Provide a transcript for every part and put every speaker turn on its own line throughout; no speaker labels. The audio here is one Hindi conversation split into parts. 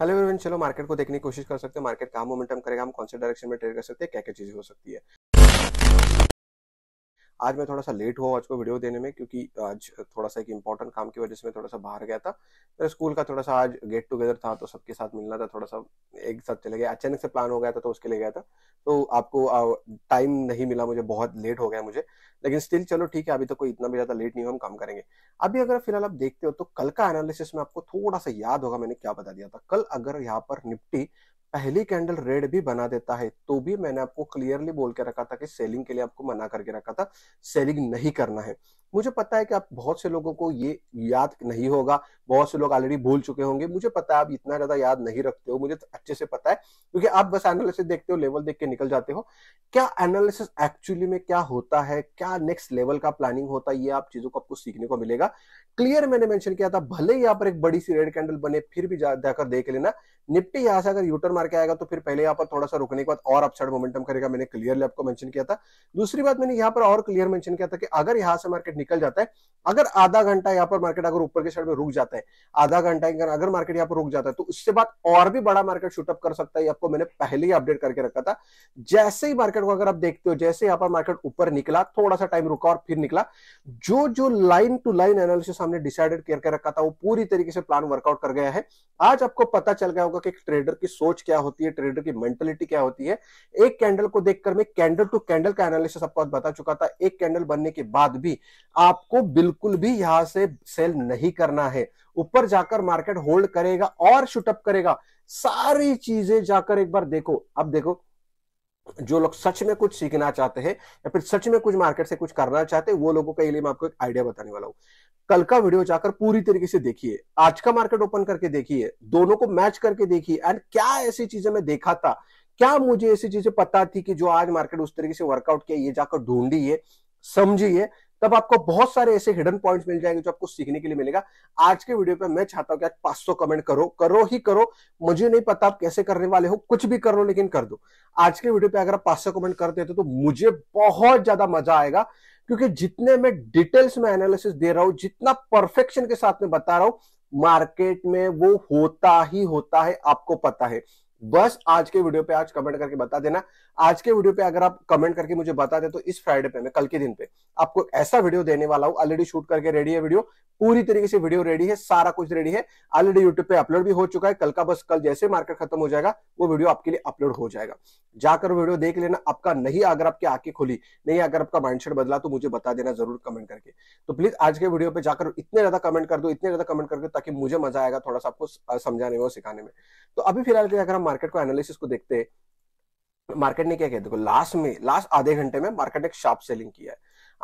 हेलो एवरीवन चलो मार्केट को देखने की कोशिश कर सकते हैं मार्केट कहाँ मोमेंटम करेगा हम कौन से डायरेक्शन में ट्रेड कर सकते हैं क्या क्या चीज़ हो सकती है आज मैं थोड़ा सा लेट हुआ आज को वीडियो देने में क्योंकि आज थोड़ा सा एक इंपॉर्टेंट काम की वजह से मैं थोड़ा सा बाहर गया था मेरा स्कूल का थोड़ा सा आज गेट टुगेदर था तो सबके साथ मिलना था थोड़ा सा एक साथ चले गए अचानक से प्लान हो गया था तो उसके लिए गया था तो आपको टाइम नहीं मिला मुझे बहुत लेट हो गया मुझे लेकिन स्टिल चलो ठीक है अभी तो कोई इतना भी ज़्यादा लेट नहीं हुआ हम काम करेंगे अभी अगर फिलहाल आप देखते हो तो कल का एनालिसिस में आपको थोड़ा सा याद होगा मैंने क्या बता दिया था कल अगर यहाँ पर निपटी पहली कैंडल रेड भी बना देता है तो भी मैंने आपको क्लियरली बोल के रखा था कि सेलिंग के लिए आपको मना करके रखा था सेलिंग नहीं करना है मुझे पता है कि आप बहुत से लोगों को ये याद नहीं होगा बहुत से लोग ऑलरेडी भूल चुके होंगे मुझे पता है आप इतना ज्यादा याद नहीं रखते हो मुझे तो अच्छे से पता है क्योंकि आप बस एनालिसिस देखते हो लेवल देख के निकल जाते हो क्या एनालिसिस एक्चुअली में क्या होता है क्या नेक्स्ट लेवल का प्लानिंग होता है ये आप चीजों को आपको सीखने को मिलेगा क्लियर मैंने मेंशन किया था भले ही यहाँ पर एक बड़ी सी रेड कैंडल बने फिर भी जाकर देख लेना निफ्टी यहां से अगर यूटर मार के आएगा तो फिर पहले यहाँ पर थोड़ा सा रुकने के बाद और अपसाइड मोमेंटम करेगा मैंने क्लियरली आपको मेंशन किया था दूसरी बात मैंने यहाँ पर और क्लियर मेंशन किया था कि अगर यहाँ से मार्केट निकल जाता है अगर आधा घंटा यहाँ पर मार्केट अगर ऊपर के साइड में रुक जाता है आधा घंटा अगर मार्केट यहाँ पर रुक जाता है तो उसके बाद और भी बड़ा मार्केट शूटअप कर सकता है आपको मैंने पहले ही अपडेट करके रखा था जैसे ही मार्केट को अगर आप देखते हो जैसे यहाँ पर मार्केट ऊपर निकला थोड़ा सा टाइम रुका और फिर निकला जो जो लाइन टू लाइन एनालिसिस सामने डिसाइडेड करके रखा था वो पूरी तरीके से प्लान वर्कआउट कर गया है आज आपको पता चल गया होगा कि ट्रेडर की सोच क्या होती है ट्रेडर की मेंटेलिटी क्या होती है एक कैंडल को देखकर मैं कैंडल टू कैंडल का एनालिसिस आपको बता चुका था एक कैंडल बनने के बाद भी आपको बिल्कुल भी यहां से सेल नहीं करना है ऊपर जाकर मार्केट होल्ड करेगा और शूटअप करेगा सारी चीजें जाकर एक बार देखो अब देखो जो लोग सच में कुछ सीखना चाहते हैं या फिर सच में कुछ मार्केट से कुछ करना चाहते हैं वो लोगों के लिए मैं आपको एक आइडिया बताने वाला हूं कल का वीडियो जाकर पूरी तरीके से देखिए आज का मार्केट ओपन करके देखिए दोनों को मैच करके देखिए एंड क्या ऐसी चीजें मैं देखा था क्या मुझे ऐसी चीजें पता थी कि जो आज मार्केट उस तरीके से वर्कआउट किया ये जाकर ढूंढिए समझिए तब आपको बहुत सारे ऐसे हिडन पॉइंट्स मिल जाएंगे जो आपको सीखने के लिए मिलेगा आज के वीडियो पे मैं चाहता हूं कि आज 500 कमेंट करो करो ही करो मुझे नहीं पता आप कैसे करने वाले हो कुछ भी कर लो लेकिन कर दो आज के वीडियो पे अगर आप 500 कमेंट करते हो तो, तो मुझे बहुत ज्यादा मजा आएगा क्योंकि जितने मैं डिटेल्स में एनालिसिस दे रहा हूं जितना परफेक्शन के साथ में बता रहा हूं मार्केट में वो होता ही होता है आपको पता है बस आज के वीडियो पे आज कमेंट करके बता देना आज के वीडियो पे अगर आप कमेंट करके मुझे बता दे तो इस फ्राइडे पे मैं कल के दिन पे आपको ऐसा वीडियो देने वाला हूँ ऑलरेडी शूट करके रेडी है वीडियो पूरी तरीके से वीडियो रेडी है सारा कुछ रेडी है ऑलरेडी यूट्यूब पे अपलोड भी हो चुका है कल का बस कल जैसे मार्केट खत्म हो जाएगा वो वीडियो आपके लिए अपलोड हो जाएगा जाकर वीडियो देख लेना आपका नहीं अगर आपकी आंखें खुली नहीं अगर आपका माइंड बदला तो मुझे बता देना जरूर कमेंट करके तो प्लीज आज के वीडियो पे जाकर इतने ज्यादा कमेंट कर दो इतने ज्यादा कमेंट कर दो ताकि मुझे मजा आएगा थोड़ा सा आपको समझाने में और सिखाने में तो अभी फिलहाल के अगर हम मार्केट को एनालिसिस को देखते हैं मार्केट ने क्या किया देखो लास्ट में लास्ट आधे घंटे में मार्केट ने शार्प सेलिंग किया है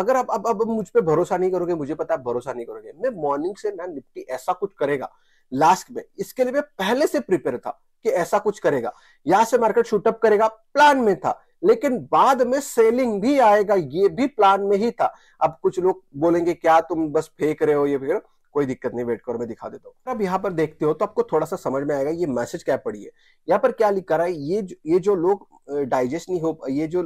अगर आप अब अब मुझ पर भरोसा नहीं करोगे मुझे पता है भरोसा नहीं करोगे मैं मॉर्निंग से ना निफ्टी ऐसा कुछ करेगा लास्ट में इसके लिए मैं पहले से प्रिपेयर था कि ऐसा कुछ करेगा यहां से मार्केट शूट अप करेगा प्लान में था लेकिन बाद में सेलिंग भी आएगा ये भी प्लान में ही था अब कुछ लोग बोलेंगे क्या तुम बस फेंक रहे हो ये फिर कोई दिक्कत नहीं वेट करो मैं दिखा देता हूँ अब यहाँ पर देखते हो तो आपको थोड़ा सा समझ में आएगा ये मैसेज क्या पड़ी है यहाँ पर क्या लिखा रहा है ये ये जो लोग डाइजेस्ट नहीं हो ये जो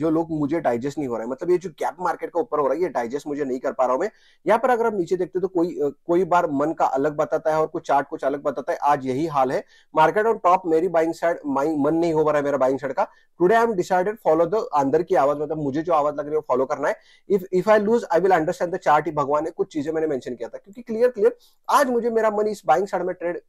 जो लोग मुझे डाइजेस्ट नहीं हो रहा है मतलब ये जो गैप मार्केट का ऊपर हो रहा है ये डाइजेस्ट मुझे नहीं कर पा रहा हूं मैं यहाँ पर अगर आप नीचे देखते हो तो कोई कोई बार मन का अलग बताता है और कुछ चार्ट कुछ अलग बताता है आज यही हाल है मार्केट ऑन टॉप मेरी बाइंग साइड मन नहीं हो रहा है मेरा बाइंग साइड का today I am decided follow the अंदर की आवाज मतलब मुझे जो आवाज लग रही है वो फॉलो करना है if if I lose I will understand the chart भगवान ने कुछ चीजें मैंने मेंशन किया था क्योंकि क्लियर क्लियर आज मुझे मेरा मन इस बाइंग साइड में ट्रेड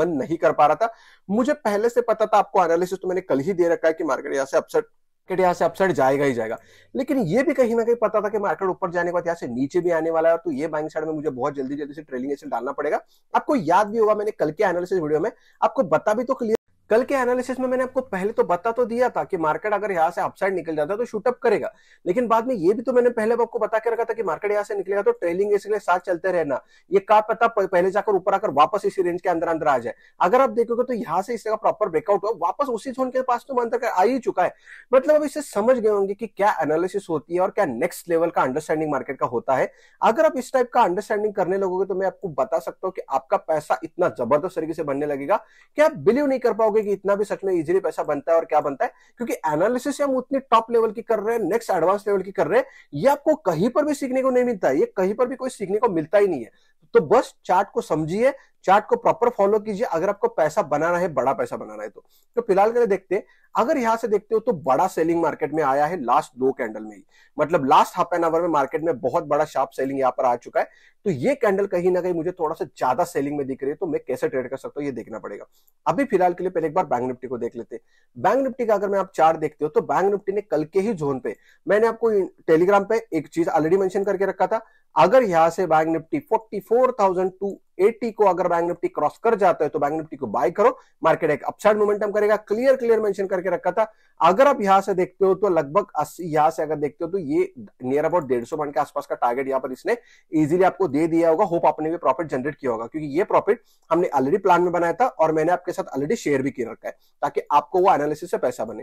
मन नहीं कर पा रहा था मुझे पहले से पता था आपको एनालिसिस तो मैंने कल ही दे रखा है कि मार्केट यहाँ से अपसेट मार्केट यहाँ से अपसेट जाएगा ही जाएगा लेकिन ये भी कहीं ना कहीं पता था कि मार्केट ऊपर जाने के बाद यहाँ से नीचे भी आने वाला है तो ये बाइंग साइड में मुझे बहुत जल्दी जल्दी से ट्रेलिंग एसेट डालना पड़ेगा आपको याद भी होगा मैंने कल के एनालिसिस वीडियो में आपको बता भी तो क्लियर कल के एनालिसिस में मैंने आपको पहले तो बता तो दिया था कि मार्केट अगर यहाँ से अपसाइड निकल जाता है तो शूटअप करेगा लेकिन बाद में ये भी तो मैंने पहले आपको बता के रखा था कि मार्केट यहाँ से निकलेगा तो ट्रेलिंग रेस के साथ चलते रहना ये का पता पहले जाकर ऊपर आकर वापस इसी रेंज के अंदर अंदर आ जाए अगर आप देखोगे तो यहाँ से इसका प्रॉपर ब्रेकआउट हुआ वापस उसी जोन के पास तो अंदर आ ही चुका है मतलब अब इसे समझ गए होंगे कि क्या एनालिसिस होती है और क्या नेक्स्ट लेवल का अंडरस्टैंडिंग मार्केट का होता है अगर आप इस टाइप का अंडरस्टैंडिंग करने लगोगे तो मैं आपको बता सकता हूँ कि आपका पैसा इतना जबरदस्त तरीके से बनने लगेगा कि आप बिलीव नहीं कर पाओगे देखोगे कि इतना भी सच में इजीली पैसा बनता है और क्या बनता है क्योंकि एनालिसिस हम उतनी टॉप लेवल की कर रहे हैं नेक्स्ट एडवांस लेवल की कर रहे हैं ये आपको कहीं पर भी सीखने को नहीं मिलता है ये कहीं पर भी कोई सीखने को मिलता ही नहीं है तो बस चार्ट को समझिए चार्ट को प्रॉपर फॉलो कीजिए अगर आपको पैसा बनाना है बड़ा पैसा बनाना है तो तो फिलहाल के लिए देखते हैं अगर यहां से देखते हो तो बड़ा सेलिंग मार्केट में आया है लास्ट दो कैंडल में ही मतलब लास्ट हाफ एन आवर में मार्केट में बहुत बड़ा शार्प सेलिंग यहां पर आ चुका है तो ये कैंडल कहीं ना कहीं मुझे थोड़ा सा ज्यादा सेलिंग में दिख रही है तो मैं कैसे ट्रेड कर सकता हूँ ये देखना पड़ेगा अभी फिलहाल के लिए पहले एक बार बैंक निफ्टी को देख लेते हैं बैंक निफ्टी का अगर मैं आप चार्ट देखते हो तो बैंक निफ्टी ने कल के ही जोन पे मैंने आपको टेलीग्राम पे एक चीज ऑलरेडी मेंशन करके रखा था अगर यहां से बैंक निफ्टी 44,200 एटी को अगर बैंक निफ्टी क्रॉस कर जाता है तो बैंक निफ्टी को बाय करो मार्केट एक अपसाइड मोमेंटम करेगा क्लियर क्लियर मेंशन करके रखा था अगर आप यहां से देखते हो तो लगभग अस्सी यहां से अगर देखते हो तो ये नियर अबाउट डेढ़ सौ के आसपास का टारगेट यहाँ पर इसने इजिली आपको दे दिया होगा होप आपने भी प्रॉफिट जनरेट किया होगा क्योंकि ये प्रॉफिट हमने ऑलरेडी प्लान में बनाया था और मैंने आपके साथ ऑलरेडी शेयर भी किया रखा है ताकि आपको वो एनालिसिस से पैसा बने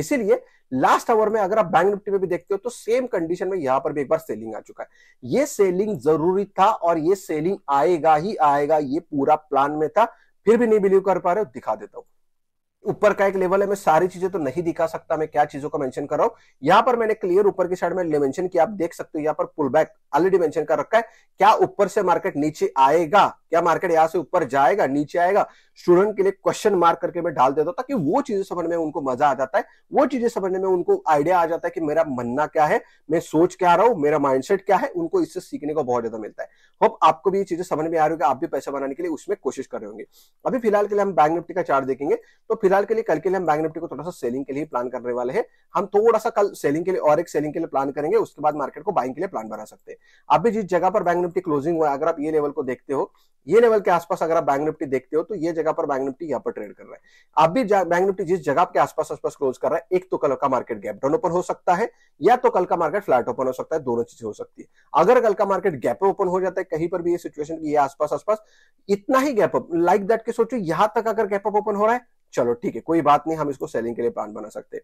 इसीलिए लास्ट आवर में अगर आप बैंक निफ्टी में भी देखते हो तो सेम कंडीशन में यहां पर भी एक बार सेलिंग आ चुका है ये सेलिंग जरूरी था और ये सेलिंग आएगा ही भी आएगा ये पूरा प्लान में था फिर भी नहीं बिलीव कर पा रहे हो दिखा देता हूं ऊपर का एक लेवल है मैं सारी चीजें तो नहीं दिखा सकता मैं क्या चीजों को मेंशन कर रहा हूं यहां पर मैंने क्लियर ऊपर की साइड में मेंशन किया आप देख सकते हो यहां पर पुल बैक ऑलरेडी मेंशन कर रखा है क्या ऊपर से मार्केट नीचे आएगा क्या मार्केट यहाँ से ऊपर जाएगा नीचे आएगा स्टूडेंट के लिए क्वेश्चन मार्क करके मैं डाल देता हूँ ताकि वो चीजें समझने में उनको मजा आ जाता है वो चीजें समझने में उनको आइडिया आ जाता है कि मेरा मनना क्या है मैं सोच क्या रहा हूँ मेरा माइंडसेट क्या है उनको इससे सीखने को बहुत ज्यादा मिलता है होप आपको भी ये चीजें समझ में आ रही होगी आप भी पैसा बनाने के लिए उसमें कोशिश कर रहे होंगे अभी फिलहाल के लिए हम बैंक निफ्टी का चार्ट देखेंगे तो फिलहाल के लिए कल के लिए हम बैंक निफ्टी को थोड़ा सा सेलिंग के लिए प्लान करने वाले हैं हम थोड़ा सा कल सेलिंग के लिए और एक सेलिंग के लिए प्लान करेंगे उसके बाद मार्केट को बाइंग के लिए प्लान बना सकते हैं आप भी जिस जगह पर बैंक निफ्टी क्लोजिंग हुआ अगर आप ये लेवल को देखते हो ये लेवल के आसपास अगर आप बैंक निफ्टी देखते हो तो ये जगह पर बैंक निफ्टी यहाँ पर ट्रेड कर रहा है आप भी बैंक निफ्टी जिस जगह के आसपास आसपास क्लोज कर रहा है एक तो कल का मार्केट गैप डाउन ओपन हो सकता है या तो कल का मार्केट फ्लैट ओपन हो सकता है दोनों चीजें हो सकती है अगर कल का मार्केट गैप ओपन हो जाता है कहीं पर भी ये सिचुएशन की आसपास आसपास इतना ही गैप लाइक दैट के सोचो यहां तक अगर गैप ओपन हो रहा है चलो ठीक है कोई बात नहीं हम इसको सेलिंग के लिए प्लान बना सकते हैं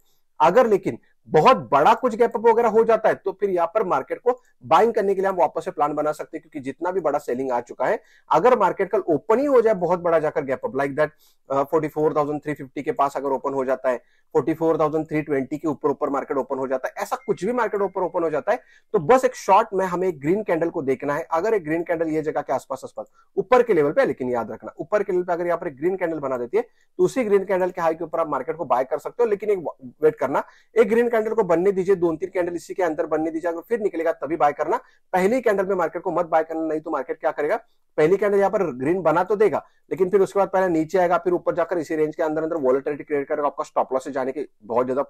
अगर लेकिन बहुत बड़ा कुछ गैपअप वगैरह हो जाता है तो फिर यहाँ पर मार्केट को बाइंग करने के लिए हम वापस से प्लान बना सकते हैं क्योंकि जितना भी बड़ा सेलिंग आ चुका है अगर मार्केट कल ओपन ही हो जाए बहुत बड़ा जाकर gap up like that forty three fifty के पास अगर ओपन हो जाता है फोर्टी के ऊपर ऊपर मार्केट ओपन हो जाता है ऐसा कुछ भी मार्केट ऊपर ओपन हो जाता है तो बस एक शॉर्ट में हमें ग्रीन कैंडल को देखना है अगर एक ग्रीन कैंडल ये जगह के आसपास आसपास ऊपर के लेवल पे लेकिन याद रखना ऊपर के लेवल पे अगर यहाँ पर ग्रीन कैंडल बना देती है तो उसी ग्रीन कैंडल के हाई के ऊपर आप मार्केट को बाय कर सकते हो लेकिन एक वेट करना एक ग्रीन कैंडल को बनने दीजिए दो तीन कैंडल इसी के अंदर बनने दीजिए अगर फिर निकलेगा तभी बाय करना पहली कैंडल में मार्केट को मत बाय करना नहीं तो मार्केट क्या करेगा पहली कैंडल यहाँ पर ग्रीन बना तो देगा लेकिन फिर उसके बाद पहले नीचे आएगा फिर ऊपर जाकर इसी रेंज के अंदर अंदर वॉलेटिलिटी क्रिएट करेगा आपका स्टॉप लॉस से जाने की बहुत ज्यादा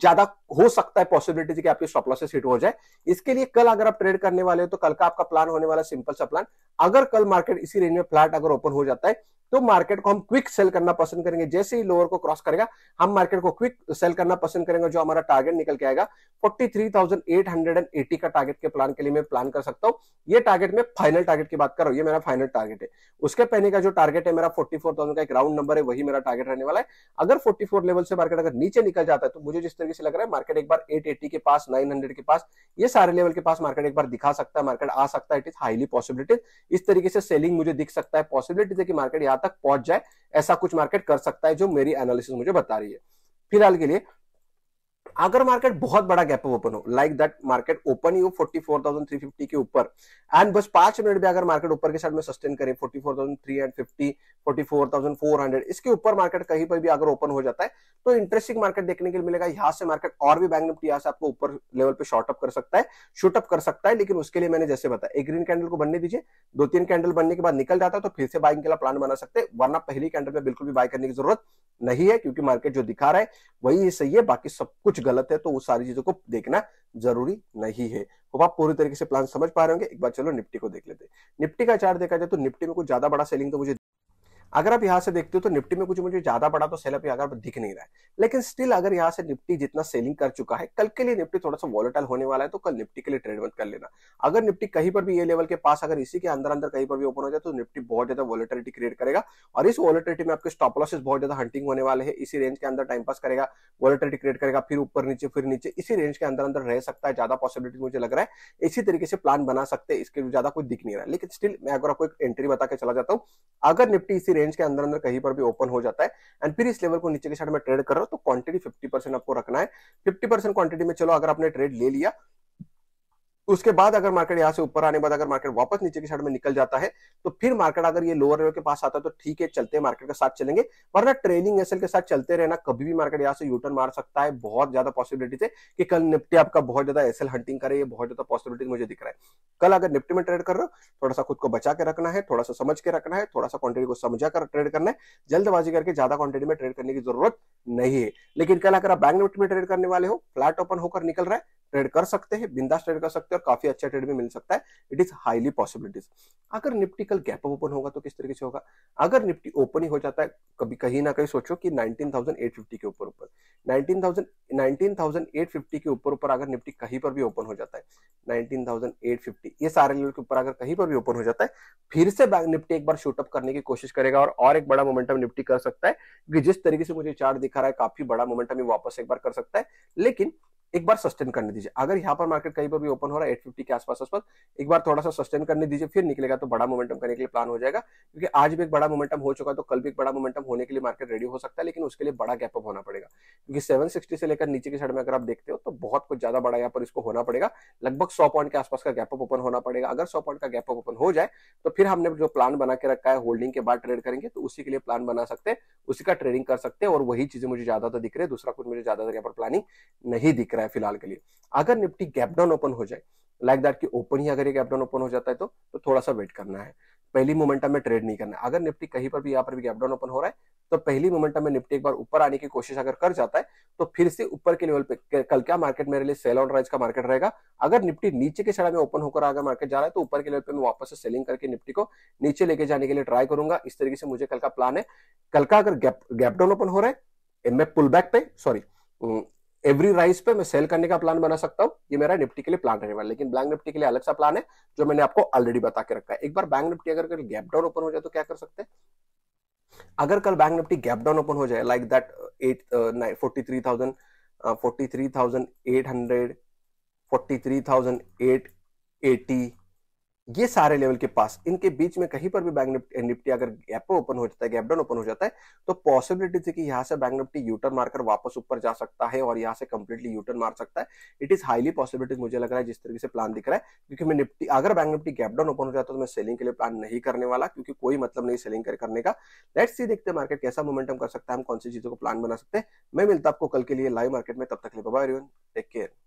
ज्यादा हो सकता है पॉसिबिलिटी कि आपके स्टॉप लॉसेस हिट हो जाए इसके लिए कल अगर आप ट्रेड करने वाले हो तो कल का आपका प्लान होने वाला सिंपल सा प्लान अगर कल मार्केट इसी रेंज में फ्लैट अगर ओपन हो जाता है तो मार्केट को हम क्विक सेल करना पसंद करेंगे जैसे ही लोअर को क्रॉस करेगा हम मार्केट को क्विक सेल करना पसंद करेंगे जो हमारा टारगेट निकल के आएगा 43,880 का टारगेट के प्लान के लिए मैं प्लान कर सकता हूं ये टारगेट में फाइनल टारगेट की बात कर रहा हूं ये मेरा फाइनल टारगेट है उसके पहले का जो टारगेट है मेरा फोर्टी का एक राउंड नंबर है वही मेरा टारगेट रहने वाला है अगर फोर्टी लेवल से मार्केट अगर नीचे निकल जाता है तो मुझे जिस तरीके से लग रहा है मार्केट एक बार 880 के पास 900 के पास ये सारे लेवल के पास मार्केट एक बार दिखा सकता है मार्केट आ सकता है इट इज हाईली पॉसिबिलिटीज इस तरीके से सेलिंग मुझे दिख सकता है पॉसिबिलिटीज है कि मार्केट यहाँ तक पहुंच जाए ऐसा कुछ मार्केट कर सकता है जो मेरी एनालिसिस मुझे बता रही है फिलहाल के लिए अगर मार्केट बहुत बड़ा गैप ओपन हो लाइक दैट मार्केट ओपन ही हो 44,350 के ऊपर एंड बस पांच मिनट भी अगर मार्केट ऊपर के साइड में सस्टेन करे 44,350 44,400 इसके ऊपर मार्केट कहीं पर भी अगर ओपन हो जाता है तो इंटरेस्टिंग मार्केट देखने के लिए मिलेगा यहाँ से मार्केट और भी बैंक निफ्टी यहाँ से आपको ऊपर लेवल पे शॉर्ट अप कर सकता है शूट अप कर सकता है लेकिन उसके लिए मैंने जैसे बताया एक ग्रीन कैंडल को बनने दीजिए दो तीन कैंडल बनने के बाद निकल जाता है तो फिर से बाइंग के लिए प्लान बना सकते हैं वरना पहली कैंडल में बिल्कुल भी बाय करने की जरूरत नहीं है क्योंकि मार्केट जो दिखा रहा है वही सही है बाकी सब कुछ गलत है तो वो सारी चीजों को देखना जरूरी नहीं है तो आप पूरी तरीके से प्लान समझ पा रहे होंगे एक बार चलो निफ्टी को देख लेते हैं निफ्टी का चार्ट देखा जाए तो निफ्टी में कुछ ज्यादा बड़ा सेलिंग तो मुझे अगर आप यहाँ से देखते हो तो निफ्टी में कुछ मुझे ज्यादा बड़ा तो सेलअप यहाँ पर दिख नहीं रहा है लेकिन स्टिल अगर यहाँ से निफ्टी जितना सेलिंग कर चुका है कल के लिए निफ्टी थोड़ा सा वॉलेटल होने वाला है तो कल निफ्टी के लिए ट्रेड मत कर लेना अगर निफ्टी कहीं पर भी ये लेवल के पास अगर इसी के अंदर अंदर कहीं पर भी ओपन हो जाए तो निफ्टी बहुत ज्यादा वॉलेटिलिटी क्रिएट करेगा और इस वॉलेटिलिटी में आपके स्टॉप लॉसेस बहुत ज्यादा हंटिंग होने वाले हैं इसी रेंज के अंदर टाइम पास करेगा वॉलेटिलिटी क्रिएट करेगा फिर ऊपर नीचे फिर नीचे इसी रेंज के अंदर अंदर रह सकता है ज्यादा पॉसिबिलिटी मुझे लग रहा है इसी तरीके से प्लान बना सकते हैं इसके ज्यादा कोई दिख नहीं रहा लेकिन स्टिल मैं अगर आपको एक एंट्री बता के चला जाता हूँ अगर निफ्टी इसी रेंज के अंदर अंदर कहीं पर भी ओपन हो जाता है एंड फिर इस लेवल को नीचे के साइड में ट्रेड कर रहा हूं तो क्वांटिटी फिफ्टी आपको रखना है फिफ्टी क्वांटिटी में चलो अगर आपने ट्रेड ले लिया उसके बाद अगर मार्केट यहाँ से ऊपर आने बाद अगर मार्केट वापस नीचे की साइड में निकल जाता है तो फिर मार्केट अगर ये लोअर लेवल के पास आता है तो ठीक है चलते हैं मार्केट के साथ चलेंगे वरना ट्रेनिंग एसएल के साथ चलते रहना कभी भी मार्केट यहाँ से यूटर्न मार सकता है बहुत ज्यादा पॉसिबिलिटी है कि कल निफ्टी आपका बहुत ज्यादा एसएल हंटिंग करे ये बहुत ज्यादा पॉसिबिलिटी मुझे दिख रहा है कल अगर निफ्टी में ट्रेड कर रहे हो थोड़ा सा खुद को बचा के रखना है थोड़ा सा समझ के रखना है थोड़ा सा क्वांटिटी को समझा कर ट्रेड करना है जल्दबाजी करके ज्यादा क्वांटिटी में ट्रेड करने की जरूरत नहीं है लेकिन कल अगर आप बैंक निफ्टी में ट्रेड करने वाले हो फ्लैट ओपन होकर निकल रहा है ट्रेड कर सकते हैं बिंदास ट्रेड कर सकते हैं और काफी अच्छा ट्रेड भी मिल सकता है इट इज हाईली पॉसिबिलिटीज अगर निफ्टी कल गैप ओपन होगा तो किस तरीके से होगा अगर निफ्टी ओपन ही हो जाता है कभी कहीं ना कहीं सोचो कि 19,850 के ऊपर ऊपर 19,000 19,850 के ऊपर ऊपर अगर निफ्टी कहीं पर भी ओपन हो जाता है 19,850 ये सारे लेवल के ऊपर अगर कहीं पर भी ओपन हो जाता है फिर से बैंक निफ्टी एक बार शूट अप करने की कोशिश करेगा और और एक बड़ा मोमेंटम निफ्टी कर सकता है क्योंकि जिस तरीके से मुझे चार्ट दिखा रहा है काफी बड़ा मोमेंटम वापस एक बार कर सकता है लेकिन एक बार सस्टेन करने दीजिए अगर यहाँ पर मार्केट कहीं पर भी ओपन हो रहा है 850 के आसपास आसपास एक बार थोड़ा सा सस्टेन करने दीजिए फिर निकलेगा तो बड़ा मोमेंटम करने के लिए प्लान हो जाएगा क्योंकि आज भी एक बड़ा मोमेंटम हो चुका है तो कल भी एक बड़ा मोमेंटम होने के लिए मार्केट रेडी हो सकता है लेकिन उसके लिए बड़ा गैप होना पड़ेगा क्योंकि सेवन से लेकर नीचे की साइड में अगर आप देखते हो तो बहुत कुछ ज्यादा बड़ा यहाँ पर इसको होना पड़ेगा लगभग सौ पॉइंट के आसपास का गैप ओपन होना पड़ेगा अगर सौ पॉइंट का गैप अप ओपन हो जाए तो फिर हमने जो प्लान बना के रखा है होल्डिंग के बाद ट्रेड करेंगे तो उसी के लिए प्लान बना सकते हैं उसी का ट्रेडिंग कर सकते हैं और वही चीजें मुझे ज्यादा दिख रही है दूसरा कुछ मुझे ज्यादातर यहाँ पर प्लानिंग नहीं दिख रहा है रहा है फिलहाल के लिए अगर निफ्टी गैप डाउन ओपन हो जाए लाइक दैट कि ओपन ही अगर ये गैप डाउन ओपन हो जाता है तो तो थोड़ा सा वेट करना है पहली मोमेंटम में ट्रेड नहीं करना है अगर निफ्टी कहीं पर भी यहाँ पर भी गैप डाउन ओपन हो रहा है तो पहली मोमेंटम में निफ्टी एक बार ऊपर आने की कोशिश अगर कर जाता है तो फिर से ऊपर के लेवल पे कल क्या मार्केट मेरे लिए सेल ऑन राइज का मार्केट रहेगा अगर निफ्टी नीचे के सड़ा में ओपन होकर अगर मार्केट जा रहा है तो ऊपर के लेवल पे मैं वापस से सेलिंग करके निफ्टी को नीचे लेके जाने के लिए ट्राई करूंगा इस तरीके से मुझे कल का प्लान है कल का अगर गैप गैप डाउन ओपन हो रहा है मैं पुल बैक पे सॉरी एवरी राइस पे मैं सेल करने का प्लान बना सकता हूँ ये मेरा निफ्टी के लिए प्लान रहने वाला लेकिन बैंक निफ्टी के लिए अलग सा प्लान है जो मैंने आपको ऑलरेडी बता के रखा है एक बार बैंक निफ्टी अगर गैप डाउन ओपन हो जाए तो क्या कर सकते हैं अगर कल bank Nifty gap down open हो जाए like that at forty three thousand forty three thousand eight hundred forty three thousand eight eighty ये सारे लेवल के पास इनके बीच में कहीं पर भी बैंक निफ्टी निफ्टी अगर गैप ओपन हो जाता है गैप डाउन ओपन हो जाता है तो पॉसिबिलिटी थी कि यहाँ से बैंक निफ्टी यूटर्न मारकर वापस ऊपर जा सकता है और यहाँ से कंप्लीटली यूटर्न मार सकता है इट इज हाईली पॉसिबिलिटी मुझे लग रहा है जिस तरीके से प्लान दिख रहा है क्योंकि मैं निफ्टी अगर bank Nifty gap down open हो जाता तो मैं सेलिंग के लिए प्लान नहीं करने वाला क्योंकि कोई मतलब नहीं सेलिंग करने का लेट सी देखते हैं मार्केट कैसा मोमेंटम कर सकता है हम कौन सी चीजों को प्लान बना सकते हैं मैं मिलता आपको कल के लिए लाइव मार्केट में तब तक लिए टेक केयर